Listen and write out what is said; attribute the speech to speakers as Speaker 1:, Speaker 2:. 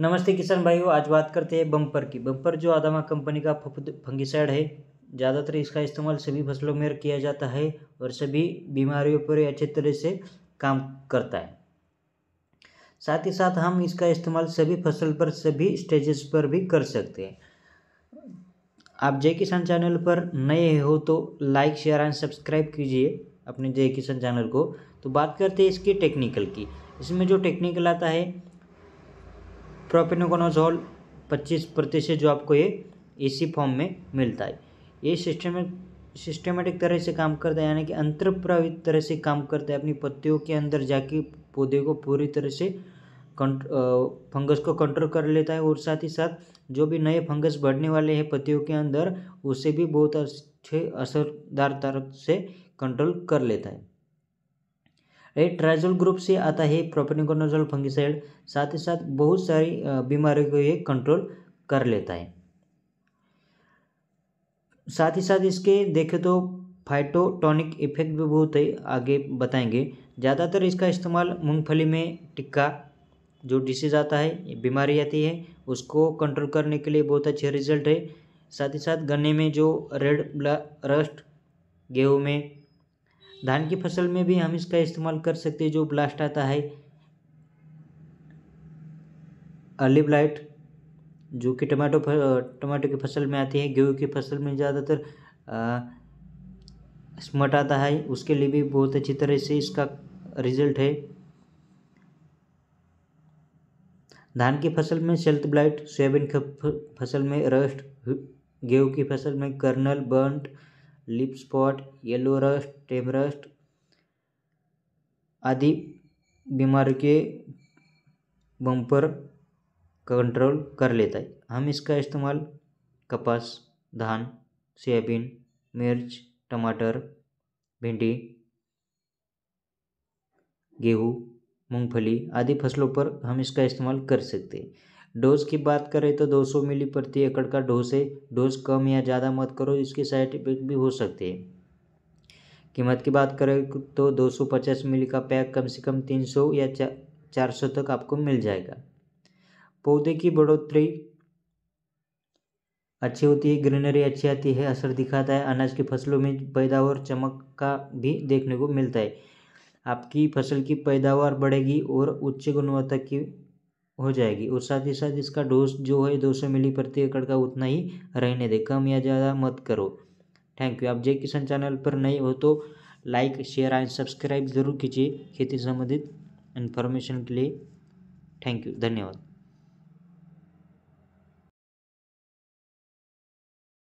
Speaker 1: नमस्ते किसान भाइयों आज बात करते हैं बम्पर की बम्पर जो आदमा कंपनी का फंगिसाइड है ज़्यादातर इसका इस्तेमाल सभी फसलों में किया जाता है और सभी बीमारियों पर अच्छे तरह से काम करता है साथ ही साथ हम इसका इस्तेमाल सभी फसल पर सभी स्टेजेस पर भी कर सकते हैं आप जय किसान चैनल पर नए हो तो लाइक शेयर एंड सब्सक्राइब कीजिए अपने जय किसान चैनल को तो बात करते हैं इसकी टेक्निकल की इसमें जो टेक्निकल आता है प्रोपेनोकोनाजोल पच्चीस प्रतिशत जो आपको ये इसी फॉर्म में मिलता है ये सिस्टम सिस्टमेटिक तरह से काम करता है यानी कि अंतर्प्रवित तरह से काम करता है अपनी पत्तियों के अंदर जाके पौधे को पूरी तरह से फंगस को कंट्रोल कर लेता है और साथ ही साथ जो भी नए फंगस बढ़ने वाले हैं पत्तियों के अंदर उसे भी बहुत अच्छे असरदार तरह से कंट्रोल कर लेता है राइट ट्राइजल ग्रुप से आता है प्रोपेनिकोनोजोल फंगिसाइड साथ ही साथ बहुत सारी बीमारियों को ये कंट्रोल कर लेता है साथ ही साथ इसके देखें तो फाइटोटॉनिक इफेक्ट भी बहुत है आगे बताएंगे ज़्यादातर इसका इस्तेमाल मूंगफली में टिक्का जो डिसीज आता है बीमारी आती है उसको कंट्रोल करने के लिए बहुत अच्छे रिजल्ट है साथ ही साथ गन्ने में जो रेड ब्ला रस्ट गेहूँ में धान की फसल में भी हम इसका इस्तेमाल कर सकते हैं जो ब्लास्ट आता है अली ब्लाइट जो कि टमाटो टमाटो की फसल में आती है गेहूँ की फसल में ज़्यादातर स्मट आता है उसके लिए भी बहुत अच्छी तरह से इसका रिजल्ट है धान की फसल में सेल्थ ब्लाइट सोयाबीन की फसल में रस्ट गेहूँ की फसल में कर्नल बर्न लिप स्पॉट येलो रस्ट टेब रस्ट आदि बीमारी के बम पर कंट्रोल कर लेता है हम इसका इस्तेमाल कपास धान सोयाबीन मिर्च टमाटर भिंडी गेहूँ मूंगफली आदि फसलों पर हम इसका इस्तेमाल कर सकते हैं डोज की बात करें तो 200 मिली प्रति एकड़ का डोज है डोज कम या ज़्यादा मत करो इसके साइड इफेक्ट भी हो सकते हैं कीमत की बात करें तो 250 मिली का पैक कम से कम 300 या चार सौ तक आपको मिल जाएगा पौधे की बढ़ोतरी अच्छी होती है ग्रीनरी अच्छी आती है असर दिखाता है अनाज की फसलों में पैदावार चमक का भी देखने को मिलता है आपकी फसल की पैदावार बढ़ेगी और उच्च गुणवत्ता की हो जाएगी और साथ ही साथ इसका डोज जो है दो सौ मिली प्रति एकड़ का उतना ही रहने दे कम या ज़्यादा मत करो थैंक यू आप जय किसान चैनल पर नए हो तो लाइक शेयर एंड सब्सक्राइब ज़रूर कीजिए खेती संबंधित इन्फॉर्मेशन के लिए थैंक यू धन्यवाद